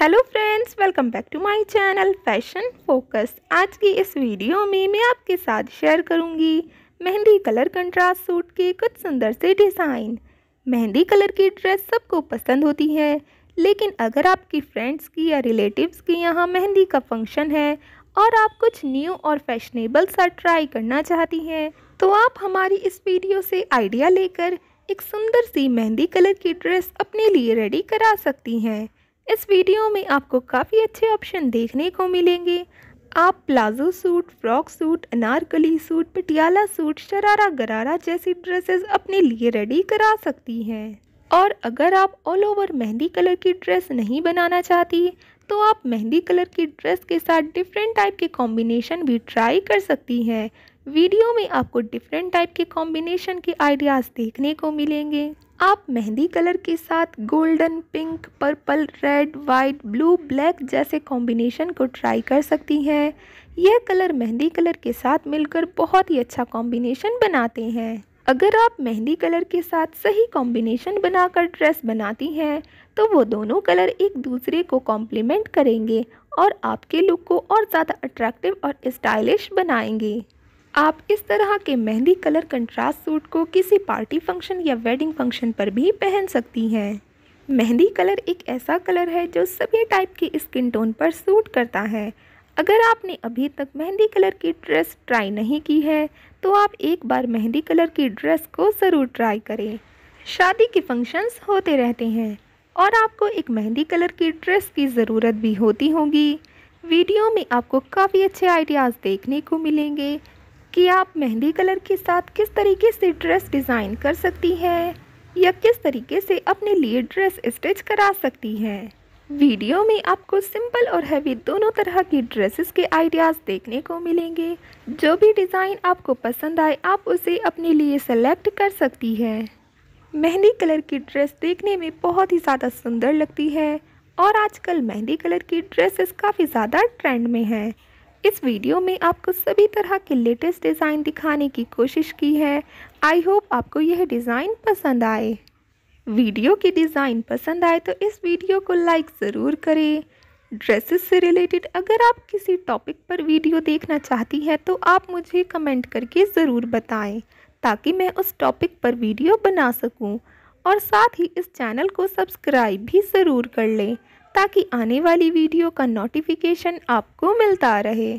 hello friends welcome back to my channel fashion focus आज की इस वीडियो में मैं आपके साथ शेयर करूंगी मेहंदी कलर कंट्रास्ट सूट के कुछ सुंदर से डिज़ाइन मेहंदी कलर की ड्रेस सबको पसंद होती है लेकिन अगर आपकी फ्रेंड्स की या रिलेटिव्स की यहाँ मेहंदी का फंक्शन है और आप कुछ न्यू और फैशनेबल सा ट्राई करना चाहती हैं तो आप हमारी इस वीडियो से आइडिया लेकर एक सुंदर सी मेहंदी कलर की ड्रेस अपने लिए रेडी करा सकती हैं इस वीडियो में आपको काफ़ी अच्छे ऑप्शन देखने को मिलेंगे आप palazzo suit frock suit Anarkali suit Patiala suit sharara gharara जैसी ड्रेसेस अपने लिए रेडी करा सकती हैं और अगर आप ऑल ओवर मेहंदी कलर की ड्रेस नहीं बनाना चाहती तो आप मेहंदी कलर की ड्रेस के साथ डिफरेंट टाइप के कॉम्बिनेशन भी ट्राई कर सकती हैं वीडियो में आपको डिफरेंट टाइप के कॉम्बिनेशन के आइडियाज़ देखने को मिलेंगे आप मेहंदी कलर के साथ golden pink purple red white blue black जैसे कॉम्बिनेशन को ट्राई कर सकती हैं यह कलर मेहंदी कलर के साथ मिलकर बहुत ही अच्छा कॉम्बिनेशन बनाते हैं अगर आप मेहंदी कलर के साथ सही कॉम्बिनेशन बनाकर ड्रेस बनाती हैं तो वो दोनों कलर एक दूसरे को कॉम्प्लीमेंट करेंगे और आपके लुक को और ज़्यादा अट्रैक्टिव और स्टाइलिश बनाएंगे आप इस तरह के मेहंदी कलर कंट्रास्ट सूट को किसी पार्टी फंक्शन या वेडिंग फंक्शन पर भी पहन सकती हैं मेहंदी कलर एक ऐसा कलर है जो सभी टाइप की स्किन टोन पर सूट करता है अगर आपने अभी तक मेहंदी कलर की ड्रेस ट्राई नहीं की है तो आप एक बार मेहंदी कलर की ड्रेस को ज़रूर ट्राई करें शादी के फंक्शंस होते रहते हैं और आपको एक मेहंदी कलर की ड्रेस की ज़रूरत भी होती होगी वीडियो में आपको काफ़ी अच्छे आइडियाज़ देखने को मिलेंगे कि आप मेहंदी कलर के साथ किस तरीके से ड्रेस डिज़ाइन कर सकती हैं या किस तरीके से अपने लिए ड्रेस स्टिच करा सकती हैं वीडियो में आपको सिंपल और हैवी दोनों तरह की ड्रेसेस के आइडियाज़ देखने को मिलेंगे जो भी डिज़ाइन आपको पसंद आए आप उसे अपने लिए सेलेक्ट कर सकती है मेहंदी कलर की ड्रेस देखने में बहुत ही ज़्यादा सुंदर लगती है और आजकल मेहंदी कलर की ड्रेसेस काफ़ी ज़्यादा ट्रेंड में हैं इस वीडियो में आपको सभी तरह के लेटेस्ट डिज़ाइन दिखाने की कोशिश की है आई होप आपको यह डिज़ाइन पसंद आए वीडियो की डिज़ाइन पसंद आए तो इस वीडियो को लाइक ज़रूर करें ड्रेसेस से रिलेटेड अगर आप किसी टॉपिक पर वीडियो देखना चाहती हैं तो आप मुझे कमेंट करके ज़रूर बताएं ताकि मैं उस टॉपिक पर वीडियो बना सकूं और साथ ही इस चैनल को सब्सक्राइब भी ज़रूर कर लें ताकि आने वाली वीडियो का नोटिफिकेशन आपको मिलता रहे